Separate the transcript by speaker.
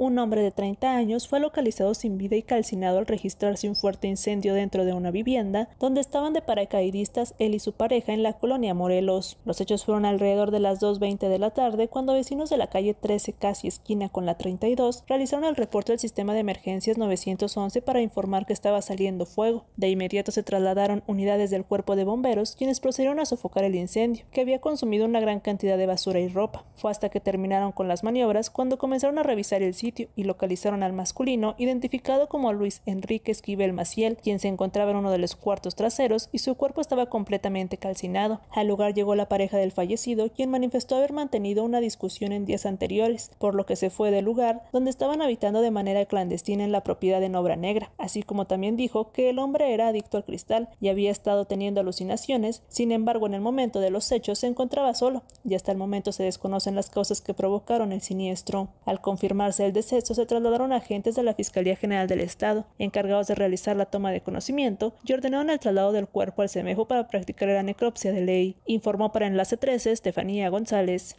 Speaker 1: un hombre de 30 años fue localizado sin vida y calcinado al registrarse un fuerte incendio dentro de una vivienda donde estaban de paracaidistas él y su pareja en la colonia Morelos. Los hechos fueron alrededor de las 2.20 de la tarde cuando vecinos de la calle 13 casi esquina con la 32 realizaron el reporte al sistema de emergencias 911 para informar que estaba saliendo fuego. De inmediato se trasladaron unidades del cuerpo de bomberos quienes procedieron a sofocar el incendio, que había consumido una gran cantidad de basura y ropa. Fue hasta que terminaron con las maniobras cuando comenzaron a revisar el sitio y localizaron al masculino, identificado como Luis Enrique Esquivel Maciel, quien se encontraba en uno de los cuartos traseros y su cuerpo estaba completamente calcinado. Al lugar llegó la pareja del fallecido, quien manifestó haber mantenido una discusión en días anteriores, por lo que se fue del lugar donde estaban habitando de manera clandestina en la propiedad de Nobra Negra, así como también dijo que el hombre era adicto al cristal y había estado teniendo alucinaciones, sin embargo en el momento de los hechos se encontraba solo y hasta el momento se desconocen las causas que provocaron el siniestro. Al confirmarse el de se trasladaron agentes de la Fiscalía General del Estado, encargados de realizar la toma de conocimiento, y ordenaron el traslado del cuerpo al semejo para practicar la necropsia de ley, informó para Enlace 13 Estefanía González.